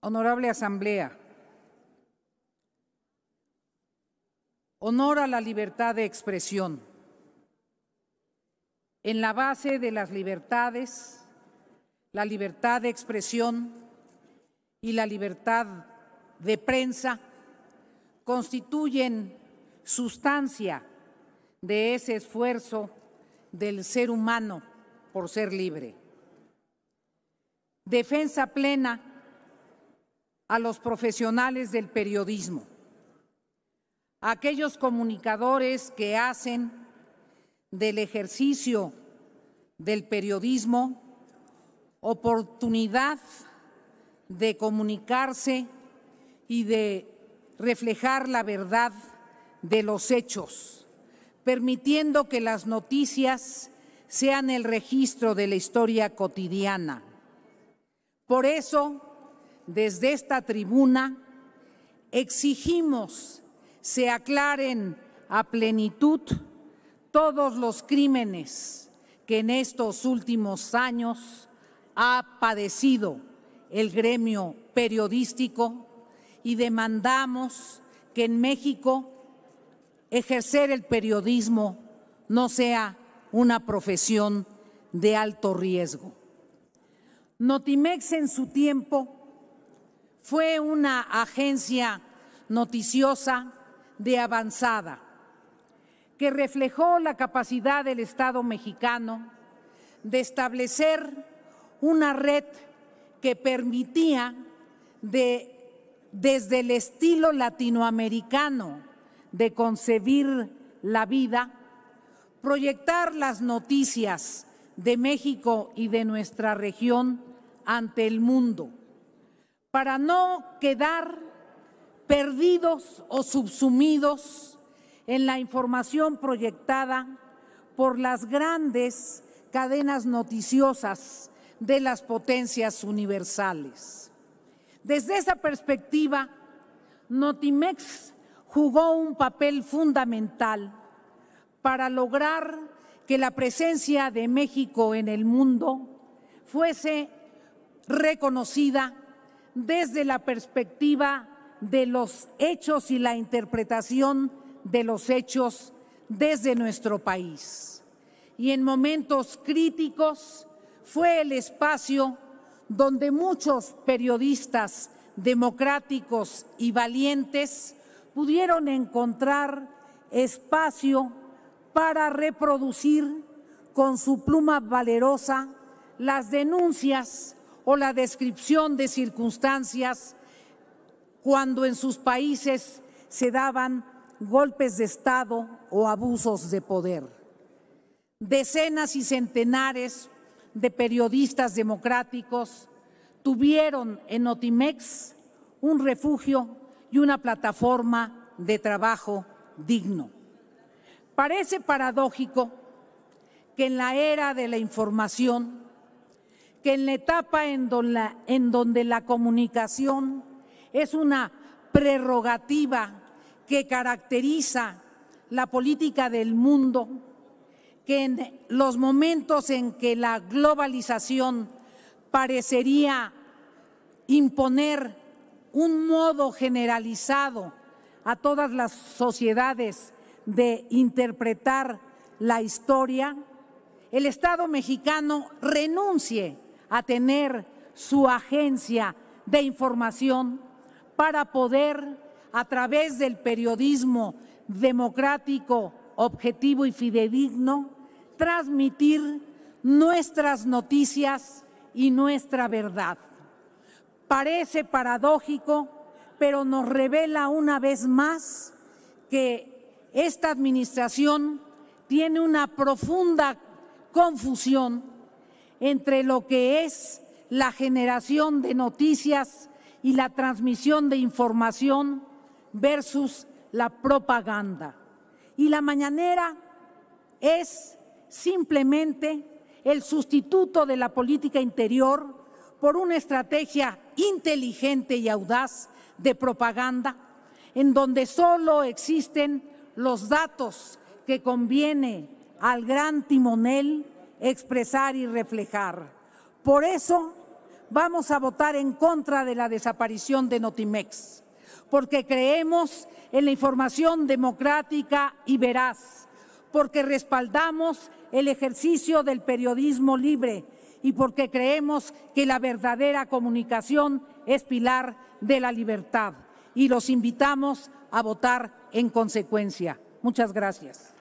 Honorable Asamblea, honor a la libertad de expresión. En la base de las libertades, la libertad de expresión y la libertad de prensa constituyen sustancia de ese esfuerzo del ser humano por ser libre. Defensa plena a los profesionales del periodismo, a aquellos comunicadores que hacen del ejercicio del periodismo oportunidad de comunicarse y de reflejar la verdad de los hechos, permitiendo que las noticias sean el registro de la historia cotidiana. Por eso, desde esta tribuna, exigimos se aclaren a plenitud todos los crímenes que en estos últimos años ha padecido el gremio periodístico y demandamos que en México ejercer el periodismo no sea una profesión de alto riesgo. Notimex en su tiempo fue una agencia noticiosa de avanzada que reflejó la capacidad del Estado mexicano de establecer una red que permitía de, desde el estilo latinoamericano de concebir la vida, proyectar las noticias de México y de nuestra región ante el mundo para no quedar perdidos o subsumidos en la información proyectada por las grandes cadenas noticiosas de las potencias universales. Desde esa perspectiva, Notimex jugó un papel fundamental para lograr que la presencia de México en el mundo fuese reconocida desde la perspectiva de los hechos y la interpretación de los hechos desde nuestro país. Y en momentos críticos fue el espacio donde muchos periodistas democráticos y valientes pudieron encontrar espacio para reproducir con su pluma valerosa las denuncias o la descripción de circunstancias cuando en sus países se daban golpes de Estado o abusos de poder. Decenas y centenares de periodistas democráticos tuvieron en Otimex un refugio y una plataforma de trabajo digno. Parece paradójico que en la era de la información que en la etapa en, en donde la comunicación es una prerrogativa que caracteriza la política del mundo, que en los momentos en que la globalización parecería imponer un modo generalizado a todas las sociedades de interpretar la historia, el Estado mexicano renuncie a tener su agencia de información para poder, a través del periodismo democrático, objetivo y fidedigno, transmitir nuestras noticias y nuestra verdad. Parece paradójico, pero nos revela una vez más que esta administración tiene una profunda confusión entre lo que es la generación de noticias y la transmisión de información versus la propaganda. Y la mañanera es simplemente el sustituto de la política interior por una estrategia inteligente y audaz de propaganda, en donde solo existen los datos que conviene al gran timonel expresar y reflejar. Por eso vamos a votar en contra de la desaparición de Notimex, porque creemos en la información democrática y veraz, porque respaldamos el ejercicio del periodismo libre y porque creemos que la verdadera comunicación es pilar de la libertad. Y los invitamos a votar en consecuencia. Muchas gracias.